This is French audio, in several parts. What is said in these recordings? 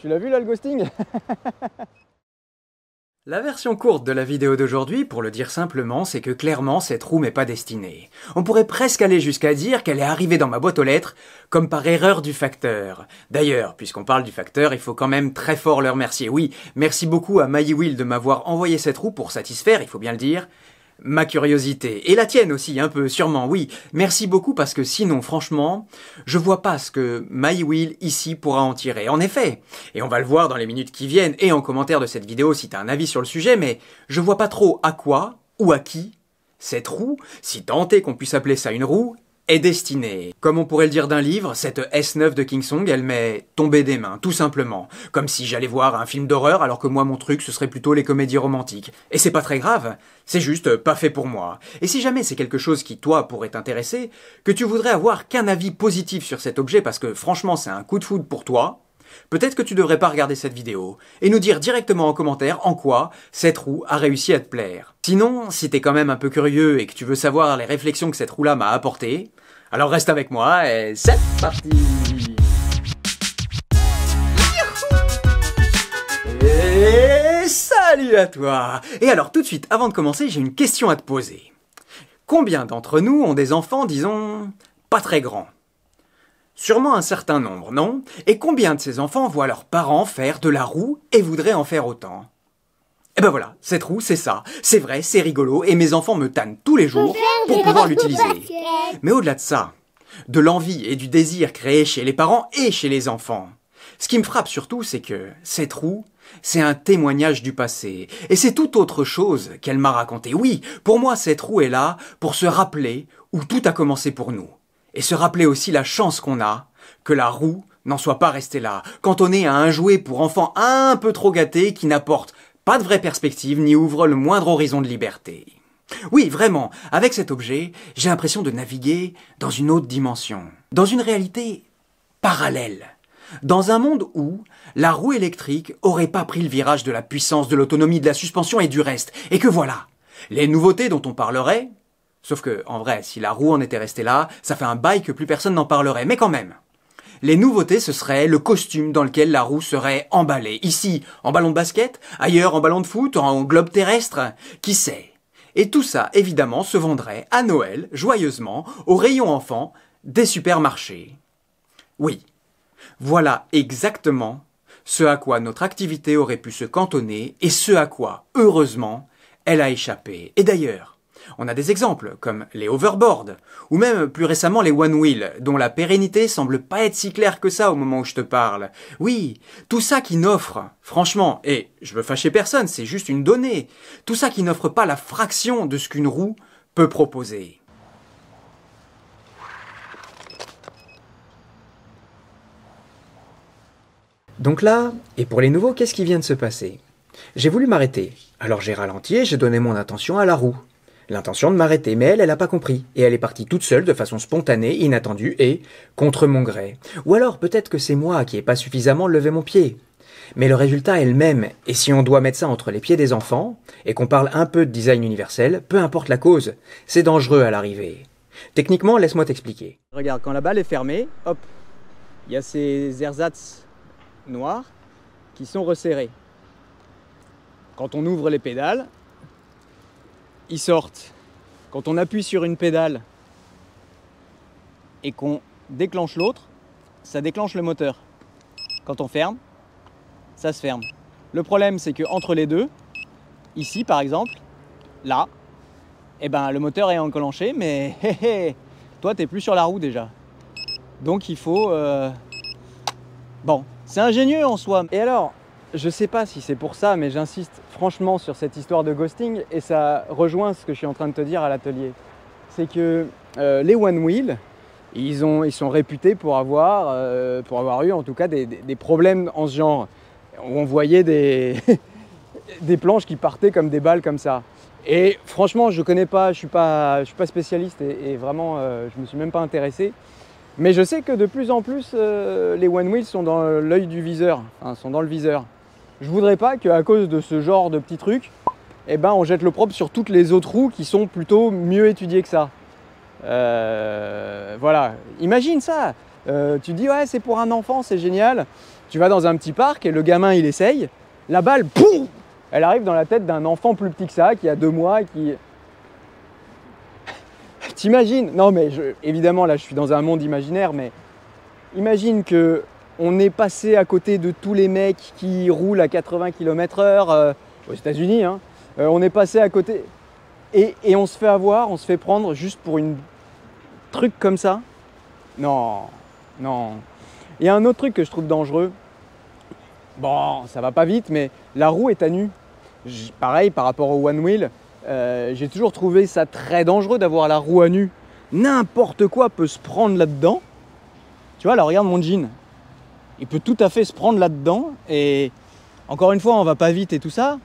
Tu l'as vu là le ghosting La version courte de la vidéo d'aujourd'hui, pour le dire simplement, c'est que clairement cette roue n'est pas destinée. On pourrait presque aller jusqu'à dire qu'elle est arrivée dans ma boîte aux lettres, comme par erreur du facteur. D'ailleurs, puisqu'on parle du facteur, il faut quand même très fort le remercier. Oui, merci beaucoup à Will de m'avoir envoyé cette roue pour satisfaire, il faut bien le dire, ma curiosité, et la tienne aussi, un peu, sûrement, oui. Merci beaucoup parce que sinon, franchement, je vois pas ce que MyWheel ici pourra en tirer. En effet, et on va le voir dans les minutes qui viennent et en commentaire de cette vidéo si t'as un avis sur le sujet, mais je vois pas trop à quoi ou à qui cette roue, si tant est qu'on puisse appeler ça une roue, est destinée. Comme on pourrait le dire d'un livre, cette S9 de King Song, elle m'est tombée des mains, tout simplement. Comme si j'allais voir un film d'horreur alors que moi mon truc ce serait plutôt les comédies romantiques. Et c'est pas très grave, c'est juste pas fait pour moi. Et si jamais c'est quelque chose qui toi pourrait t'intéresser, que tu voudrais avoir qu'un avis positif sur cet objet parce que franchement c'est un coup de foudre pour toi, Peut-être que tu devrais pas regarder cette vidéo et nous dire directement en commentaire en quoi cette roue a réussi à te plaire. Sinon, si t'es quand même un peu curieux et que tu veux savoir les réflexions que cette roue-là m'a apportées, alors reste avec moi et c'est parti Et salut à toi Et alors tout de suite, avant de commencer, j'ai une question à te poser. Combien d'entre nous ont des enfants, disons, pas très grands Sûrement un certain nombre, non Et combien de ces enfants voient leurs parents faire de la roue et voudraient en faire autant eh ben voilà, cette roue, c'est ça. C'est vrai, c'est rigolo, et mes enfants me tannent tous les jours pour pouvoir l'utiliser. Mais au-delà de ça, de l'envie et du désir créés chez les parents et chez les enfants. Ce qui me frappe surtout, c'est que cette roue, c'est un témoignage du passé, et c'est tout autre chose qu'elle m'a raconté. Oui, pour moi, cette roue est là pour se rappeler où tout a commencé pour nous, et se rappeler aussi la chance qu'on a que la roue n'en soit pas restée là, quand on est à un jouet pour enfants un peu trop gâté qui n'apporte pas de vraie perspective, ni ouvre le moindre horizon de liberté. Oui, vraiment, avec cet objet, j'ai l'impression de naviguer dans une autre dimension, dans une réalité parallèle, dans un monde où la roue électrique aurait pas pris le virage de la puissance, de l'autonomie, de la suspension et du reste, et que voilà, les nouveautés dont on parlerait, sauf que, en vrai, si la roue en était restée là, ça fait un bail que plus personne n'en parlerait, mais quand même. Les nouveautés, ce serait le costume dans lequel la roue serait emballée. Ici, en ballon de basket, ailleurs en ballon de foot, en globe terrestre. Qui sait Et tout ça, évidemment, se vendrait à Noël, joyeusement, au rayon enfant des supermarchés. Oui, voilà exactement ce à quoi notre activité aurait pu se cantonner et ce à quoi, heureusement, elle a échappé. Et d'ailleurs, on a des exemples, comme les overboard ou même plus récemment les one wheel, dont la pérennité semble pas être si claire que ça au moment où je te parle. Oui, tout ça qui n'offre, franchement, et je veux fâcher personne, c'est juste une donnée, tout ça qui n'offre pas la fraction de ce qu'une roue peut proposer. Donc là, et pour les nouveaux, qu'est-ce qui vient de se passer J'ai voulu m'arrêter, alors j'ai ralenti et j'ai donné mon attention à la roue l'intention de m'arrêter, mais elle, elle n'a pas compris, et elle est partie toute seule de façon spontanée, inattendue et contre mon gré. Ou alors peut-être que c'est moi qui n'ai pas suffisamment levé mon pied. Mais le résultat est le même, et si on doit mettre ça entre les pieds des enfants, et qu'on parle un peu de design universel, peu importe la cause, c'est dangereux à l'arrivée. Techniquement, laisse-moi t'expliquer. Regarde, quand la balle est fermée, hop, il y a ces ersatz noirs qui sont resserrés. Quand on ouvre les pédales, ils sortent. Quand on appuie sur une pédale et qu'on déclenche l'autre, ça déclenche le moteur. Quand on ferme, ça se ferme. Le problème, c'est que entre les deux, ici par exemple, là, et eh ben, le moteur est enclenché, mais hé hé, toi, t'es plus sur la roue déjà. Donc il faut... Euh, bon, c'est ingénieux en soi. Et alors, je sais pas si c'est pour ça, mais j'insiste franchement sur cette histoire de ghosting et ça rejoint ce que je suis en train de te dire à l'atelier. C'est que euh, les One Wheel, ils, ils sont réputés pour avoir, euh, pour avoir eu en tout cas des, problèmes en ce genre. On voyait des, planches qui partaient comme des balles comme ça. Et franchement, je connais pas, je suis pas, je suis pas spécialiste et, vraiment, je euh, je me suis même pas intéressé. Mais je sais que de plus en plus, les One Wheel sont dans l'œil du viseur, sont dans le viseur. Je voudrais pas qu'à cause de ce genre de petits trucs, eh ben, on jette le propre sur toutes les autres roues qui sont plutôt mieux étudiées que ça. Euh, voilà, imagine ça. Euh, tu dis ouais c'est pour un enfant, c'est génial. Tu vas dans un petit parc et le gamin il essaye. La balle, pouf, elle arrive dans la tête d'un enfant plus petit que ça, qui a deux mois, qui... T'imagines Non mais évidemment là je suis dans un monde imaginaire, mais imagine que on est passé à côté de tous les mecs qui roulent à 80 km/h euh, aux États-Unis. Hein. Euh, on est passé à côté. Et, on se fait avoir, on se fait prendre juste pour une truc comme ça. Non, non. Il y a un autre truc que je trouve dangereux. Bon, ça va pas vite, mais la roue est à nu. pareil par rapport au one wheel, euh, j'ai toujours trouvé ça très dangereux d'avoir la roue à nu. N'importe quoi peut se prendre là-dedans. Tu vois, là, regarde mon jean il peut tout à fait se prendre là-dedans. Et encore une fois, on va pas vite et tout ça.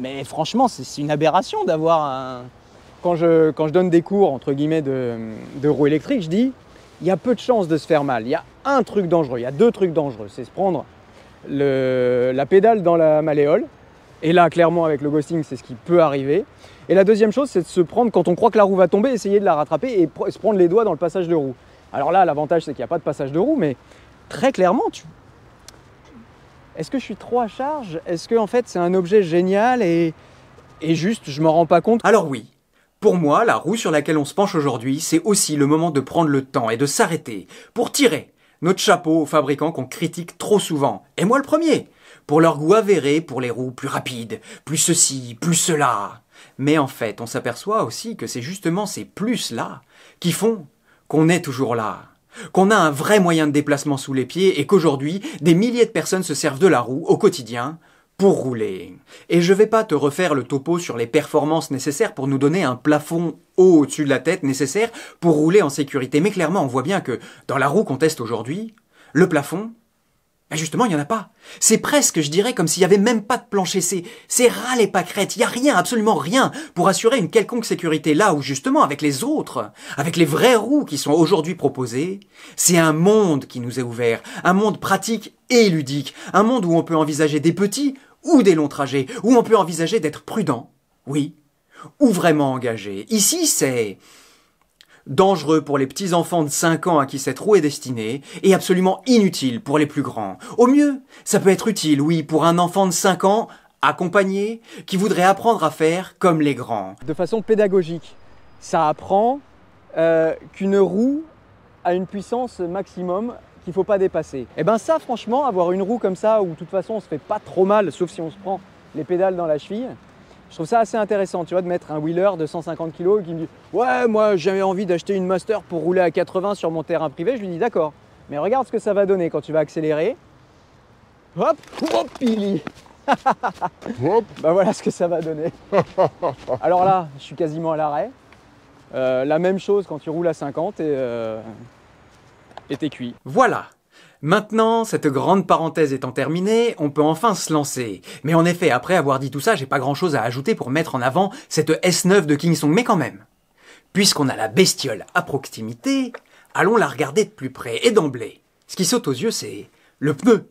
Mais franchement, c'est une aberration d'avoir un. Quand je, quand je donne des cours, entre guillemets, de, de roue électrique, je dis il y a peu de chances de se faire mal. Il y a un truc dangereux, il y a deux trucs dangereux. C'est se prendre le, la pédale dans la malléole. Et là, clairement, avec le ghosting, c'est ce qui peut arriver. Et la deuxième chose, c'est de se prendre, quand on croit que la roue va tomber, essayer de la rattraper et se prendre les doigts dans le passage de roue. Alors là, l'avantage, c'est qu'il n'y a pas de passage de roue, mais très clairement, tu... est-ce que je suis trop à charge Est-ce que en fait c'est un objet génial et, et juste je m'en rends pas compte Alors oui, pour moi, la roue sur laquelle on se penche aujourd'hui, c'est aussi le moment de prendre le temps et de s'arrêter pour tirer notre chapeau aux fabricants qu'on critique trop souvent, et moi le premier, pour leur goût avéré pour les roues plus rapides, plus ceci, plus cela. Mais en fait, on s'aperçoit aussi que c'est justement ces plus-là qui font qu'on est toujours là qu'on a un vrai moyen de déplacement sous les pieds et qu'aujourd'hui, des milliers de personnes se servent de la roue au quotidien pour rouler. Et je vais pas te refaire le topo sur les performances nécessaires pour nous donner un plafond haut au-dessus de la tête nécessaire pour rouler en sécurité, mais clairement on voit bien que dans la roue qu'on teste aujourd'hui, le plafond, ben justement, il n'y en a pas. C'est presque, je dirais, comme s'il n'y avait même pas de plancher. C'est, c'est râle et pas Il n'y a rien, absolument rien, pour assurer une quelconque sécurité. Là où, justement, avec les autres, avec les vraies roues qui sont aujourd'hui proposées, c'est un monde qui nous est ouvert. Un monde pratique et ludique. Un monde où on peut envisager des petits ou des longs trajets. Où on peut envisager d'être prudent. Oui. Ou vraiment engagé. Ici, c'est, dangereux pour les petits enfants de 5 ans à qui cette roue est destinée, et absolument inutile pour les plus grands. Au mieux, ça peut être utile, oui, pour un enfant de 5 ans, accompagné, qui voudrait apprendre à faire comme les grands. De façon pédagogique, ça apprend euh, qu'une roue a une puissance maximum qu'il ne faut pas dépasser. Et eh bien ça, franchement, avoir une roue comme ça, où de toute façon on se fait pas trop mal, sauf si on se prend les pédales dans la cheville, je trouve ça assez intéressant, tu vois, de mettre un wheeler de 150 kg qui me dit Ouais, moi j'avais envie d'acheter une Master pour rouler à 80 sur mon terrain privé. Je lui dis D'accord, mais regarde ce que ça va donner quand tu vas accélérer. Hop, hop, il Hop. Bah voilà ce que ça va donner. Alors là, je suis quasiment à l'arrêt. Euh, la même chose quand tu roules à 50 euh, et t'es cuit. Voilà, Maintenant, cette grande parenthèse étant terminée, on peut enfin se lancer. Mais en effet, après avoir dit tout ça, j'ai pas grand chose à ajouter pour mettre en avant cette S9 de Song, mais quand même. Puisqu'on a la bestiole à proximité, allons la regarder de plus près, et d'emblée. Ce qui saute aux yeux, c'est le pneu.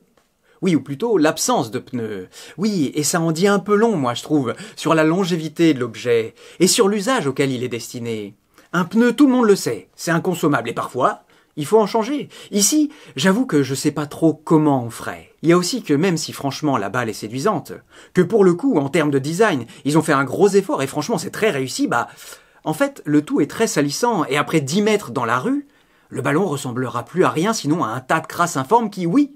Oui, ou plutôt l'absence de pneu. Oui, et ça en dit un peu long, moi, je trouve, sur la longévité de l'objet, et sur l'usage auquel il est destiné. Un pneu, tout le monde le sait, c'est inconsommable, et parfois, il faut en changer. Ici, j'avoue que je sais pas trop comment on ferait. Il y a aussi que même si franchement la balle est séduisante, que pour le coup, en termes de design, ils ont fait un gros effort et franchement c'est très réussi, bah, en fait, le tout est très salissant et après 10 mètres dans la rue, le ballon ressemblera plus à rien sinon à un tas de crasse informe qui, oui,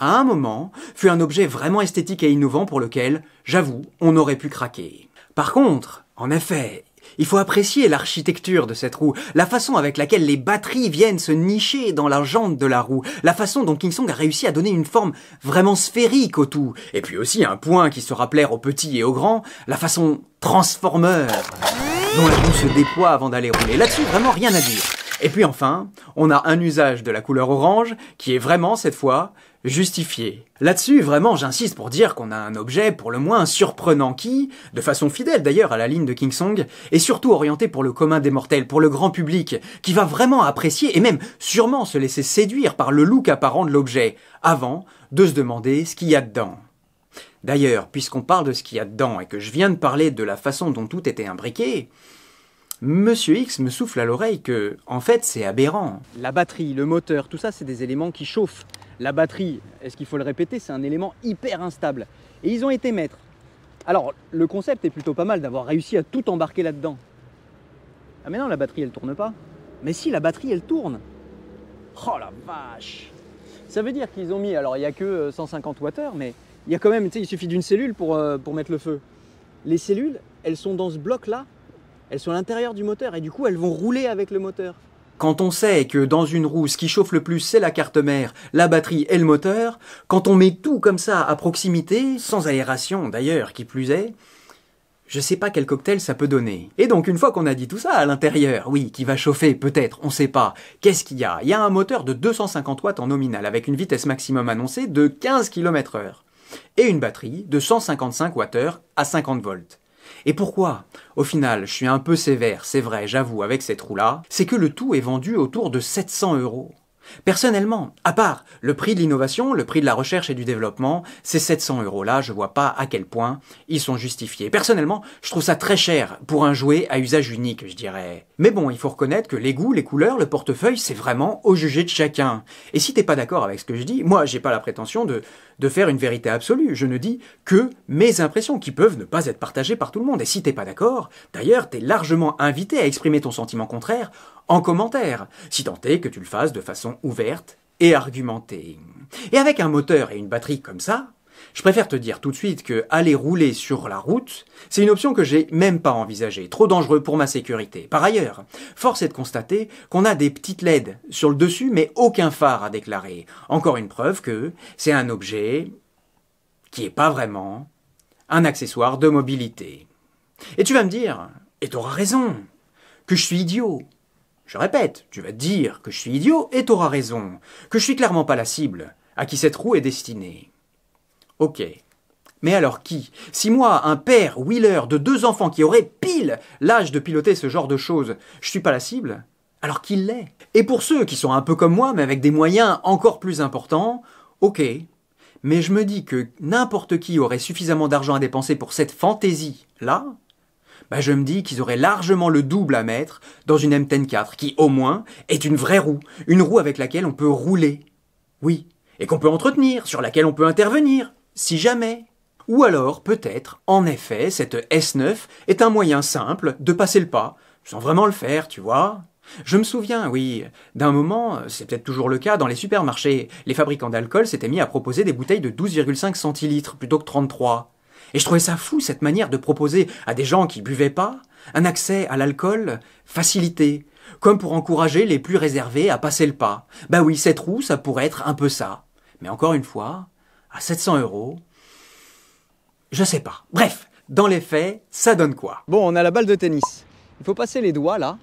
à un moment, fut un objet vraiment esthétique et innovant pour lequel, j'avoue, on aurait pu craquer. Par contre, en effet, il faut apprécier l'architecture de cette roue, la façon avec laquelle les batteries viennent se nicher dans la jante de la roue, la façon dont King Song a réussi à donner une forme vraiment sphérique au tout, et puis aussi un point qui sera plaire aux petits et aux grands, la façon transformeur dont la roue se déploie avant d'aller rouler. Là-dessus, vraiment rien à dire. Et puis enfin, on a un usage de la couleur orange qui est vraiment, cette fois, justifié. Là-dessus, vraiment, j'insiste pour dire qu'on a un objet pour le moins surprenant qui, de façon fidèle d'ailleurs à la ligne de King Song, est surtout orienté pour le commun des mortels, pour le grand public, qui va vraiment apprécier et même sûrement se laisser séduire par le look apparent de l'objet, avant de se demander ce qu'il y a dedans. D'ailleurs, puisqu'on parle de ce qu'il y a dedans et que je viens de parler de la façon dont tout était imbriqué, Monsieur X me souffle à l'oreille que, en fait, c'est aberrant. La batterie, le moteur, tout ça, c'est des éléments qui chauffent. La batterie, est-ce qu'il faut le répéter, c'est un élément hyper instable. Et ils ont été maîtres. Alors, le concept est plutôt pas mal d'avoir réussi à tout embarquer là-dedans. Ah mais non, la batterie, elle tourne pas. Mais si, la batterie, elle tourne. Oh la vache Ça veut dire qu'ils ont mis, alors il n'y a que 150 euh, Wh, mais il y a quand même, tu sais, il suffit d'une cellule pour, euh, pour mettre le feu. Les cellules, elles sont dans ce bloc-là, elles sont à l'intérieur du moteur et du coup elles vont rouler avec le moteur. Quand on sait que dans une roue, ce qui chauffe le plus, c'est la carte mère, la batterie et le moteur, quand on met tout comme ça à proximité, sans aération d'ailleurs, qui plus est, je sais pas quel cocktail ça peut donner. Et donc, une fois qu'on a dit tout ça à l'intérieur, oui, qui va chauffer, peut-être, on sait pas, qu'est-ce qu'il y a Il y a un moteur de 250 watts en nominal, avec une vitesse maximum annoncée de 15 km heure. Et une batterie de 155 Wh à 50 volts. Et pourquoi Au final, je suis un peu sévère, c'est vrai, j'avoue, avec cette roue-là, c'est que le tout est vendu autour de 700 euros. Personnellement, à part le prix de l'innovation, le prix de la recherche et du développement, ces 700 euros-là, je vois pas à quel point ils sont justifiés. Personnellement, je trouve ça très cher pour un jouet à usage unique, je dirais. Mais bon, il faut reconnaître que les goûts, les couleurs, le portefeuille, c'est vraiment au jugé de chacun. Et si t'es pas d'accord avec ce que je dis, moi j'ai pas la prétention de de faire une vérité absolue. Je ne dis que mes impressions qui peuvent ne pas être partagées par tout le monde. Et si t'es pas d'accord, d'ailleurs, t'es largement invité à exprimer ton sentiment contraire en commentaire, si tant est que tu le fasses de façon ouverte et argumentée. Et avec un moteur et une batterie comme ça, je préfère te dire tout de suite que aller rouler sur la route, c'est une option que j'ai même pas envisagée, trop dangereux pour ma sécurité. Par ailleurs, force est de constater qu'on a des petites LED sur le dessus mais aucun phare à déclarer. Encore une preuve que c'est un objet qui n'est pas vraiment un accessoire de mobilité. Et tu vas me dire, et auras raison, que je suis idiot. Je répète, tu vas dire que je suis idiot et auras raison, que je suis clairement pas la cible à qui cette roue est destinée. Ok. Mais alors qui Si moi, un père wheeler de deux enfants qui aurait pile l'âge de piloter ce genre de choses, je suis pas la cible, alors qui l'est Et pour ceux qui sont un peu comme moi, mais avec des moyens encore plus importants, ok. Mais je me dis que n'importe qui aurait suffisamment d'argent à dépenser pour cette fantaisie-là, bah je me dis qu'ils auraient largement le double à mettre dans une M104 qui, au moins, est une vraie roue, une roue avec laquelle on peut rouler. Oui, et qu'on peut entretenir, sur laquelle on peut intervenir, si jamais. Ou alors, peut-être, en effet, cette S9 est un moyen simple de passer le pas, sans vraiment le faire, tu vois. Je me souviens, oui, d'un moment, c'est peut-être toujours le cas, dans les supermarchés, les fabricants d'alcool s'étaient mis à proposer des bouteilles de 12,5 centilitres plutôt que 33. Et je trouvais ça fou, cette manière de proposer à des gens qui buvaient pas un accès à l'alcool facilité, comme pour encourager les plus réservés à passer le pas. Bah oui, cette roue, ça pourrait être un peu ça. Mais encore une fois, à 700 euros Je sais pas. Bref, dans les faits, ça donne quoi Bon, on a la balle de tennis. Il faut passer les doigts là,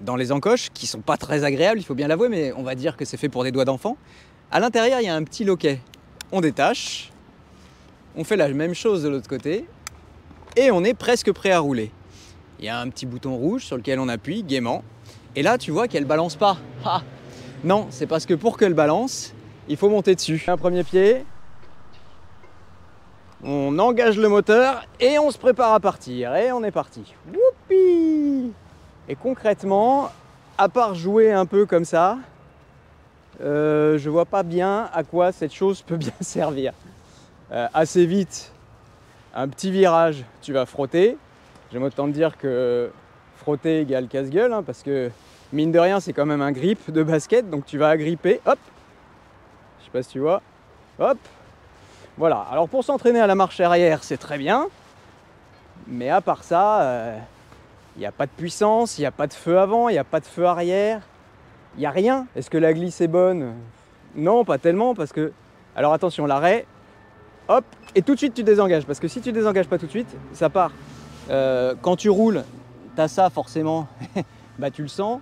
dans les encoches, qui sont pas très agréables, il faut bien l'avouer, mais on va dire que c'est fait pour des doigts d'enfant. À l'intérieur, il y a un petit loquet. On détache, on fait la même chose de l'autre côté, et on est presque prêt à rouler. Il y a un petit bouton rouge sur lequel on appuie gaiement, et là tu vois qu'elle balance pas. Ah non, c'est parce que pour qu'elle balance, il faut monter dessus. Un premier pied, on engage le moteur et on se prépare à partir. Et on est parti. Whoopi et concrètement, à part jouer un peu comme ça, je euh, je vois pas bien à quoi cette chose peut bien servir. Euh, assez vite, un petit virage, tu vas frotter. J'aime autant dire que frotter égale casse-gueule, hein, parce que mine de rien, c'est quand même un grip de basket, donc tu vas agripper, hop, je sais pas si tu vois, hop, voilà, alors pour s'entraîner à la marche arrière, c'est très bien, mais à part ça, euh, il n'y a pas de puissance, il n'y a pas de feu avant, il n'y a pas de feu arrière, il n'y a rien. Est-ce que la glisse est bonne Non, pas tellement, parce que... Alors attention, l'arrêt, hop, et tout de suite tu désengages, parce que si tu désengages pas tout de suite, ça part. Euh, quand tu roules, tu as ça forcément, bah tu le sens.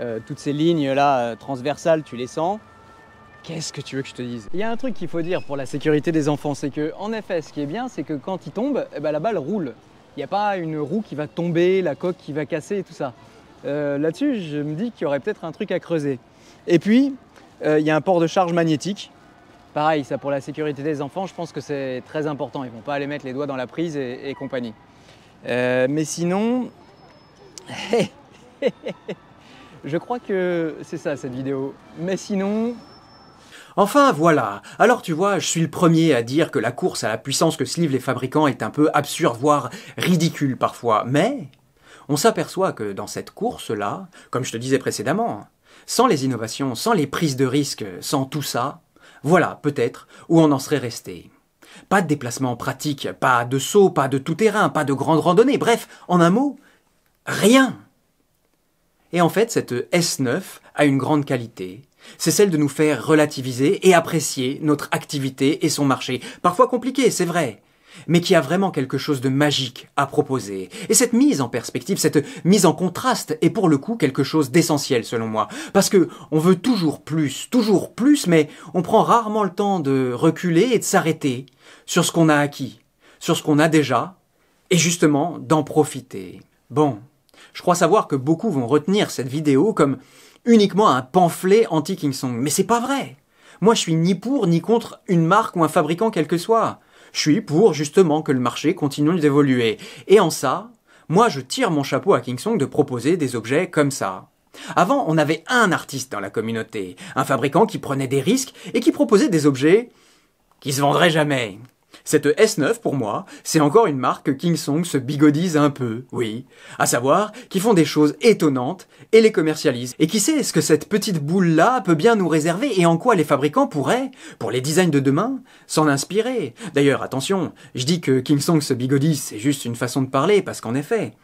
Euh, toutes ces lignes là transversales, tu les sens. Qu'est-ce que tu veux que je te dise Il y a un truc qu'il faut dire pour la sécurité des enfants, c'est que en effet, ce qui est bien, c'est que quand ils tombe, eh ben, la balle roule. Il n'y a pas une roue qui va tomber, la coque qui va casser et tout ça. Euh, là-dessus, je me dis qu'il y aurait peut-être un truc à creuser. Et puis, euh, il y a un port de charge magnétique. Pareil, ça pour la sécurité des enfants, je pense que c'est très important. Ils ne vont pas aller mettre les doigts dans la prise et, compagnie. Euh, mais sinon, je crois que c'est ça cette vidéo. Mais sinon, Enfin voilà, alors tu vois, je suis le premier à dire que la course à la puissance que se livrent les fabricants est un peu absurde, voire ridicule parfois, mais on s'aperçoit que dans cette course-là, comme je te disais précédemment, sans les innovations, sans les prises de risques, sans tout ça, voilà peut-être où on en serait resté. Pas de déplacement pratique, pas de saut, pas de tout-terrain, pas de grande randonnée, bref, en un mot, rien. Et en fait, cette S9 a une grande qualité, c'est celle de nous faire relativiser et apprécier notre activité et son marché, parfois compliqué, c'est vrai, mais qui a vraiment quelque chose de magique à proposer. Et cette mise en perspective, cette mise en contraste est pour le coup quelque chose d'essentiel selon moi, parce que on veut toujours plus, toujours plus, mais on prend rarement le temps de reculer et de s'arrêter sur ce qu'on a acquis, sur ce qu'on a déjà, et justement d'en profiter. Bon, je crois savoir que beaucoup vont retenir cette vidéo comme uniquement un pamphlet anti-King Song. Mais c'est pas vrai Moi je suis ni pour ni contre une marque ou un fabricant quel que soit. Je suis pour justement que le marché continue d'évoluer. Et en ça, moi je tire mon chapeau à King de proposer des objets comme ça. Avant, on avait un artiste dans la communauté, un fabricant qui prenait des risques et qui proposait des objets qui se vendraient jamais. Cette S9, pour moi, c'est encore une marque que King Song se bigodise un peu, oui. À savoir, qui font des choses étonnantes et les commercialisent. Et qui sait ce que cette petite boule-là peut bien nous réserver et en quoi les fabricants pourraient, pour les designs de demain, s'en inspirer. D'ailleurs, attention, je dis que King Song se bigodise, c'est juste une façon de parler, parce qu'en effet,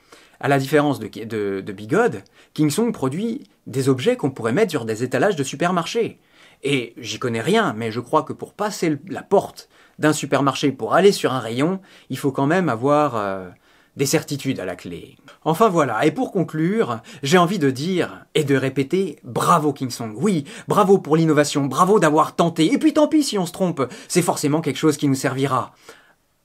à la différence de, de Bigode, King Song produit des objets qu'on pourrait mettre sur des étalages de supermarchés. Et j'y connais rien, mais je crois que pour passer la porte d'un supermarché pour aller sur un rayon, il faut quand même avoir euh, des certitudes à la clé. Enfin voilà, et pour conclure, j'ai envie de dire et de répéter bravo Song, Oui, bravo pour l'innovation, bravo d'avoir tenté, et puis tant pis si on se trompe, c'est forcément quelque chose qui nous servira.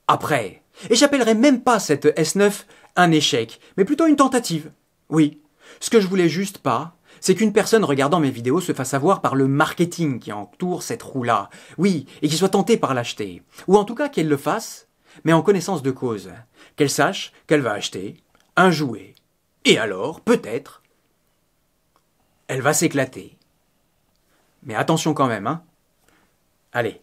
Après. Et j'appellerai même pas cette S9 un échec, mais plutôt une tentative. Oui. Ce que je voulais juste pas, c'est qu'une personne regardant mes vidéos se fasse avoir par le marketing qui entoure cette roue-là. Oui, et qui soit tentée par l'acheter. Ou en tout cas qu'elle le fasse, mais en connaissance de cause. Qu'elle sache qu'elle va acheter un jouet. Et alors, peut-être, elle va s'éclater. Mais attention quand même, hein. Allez,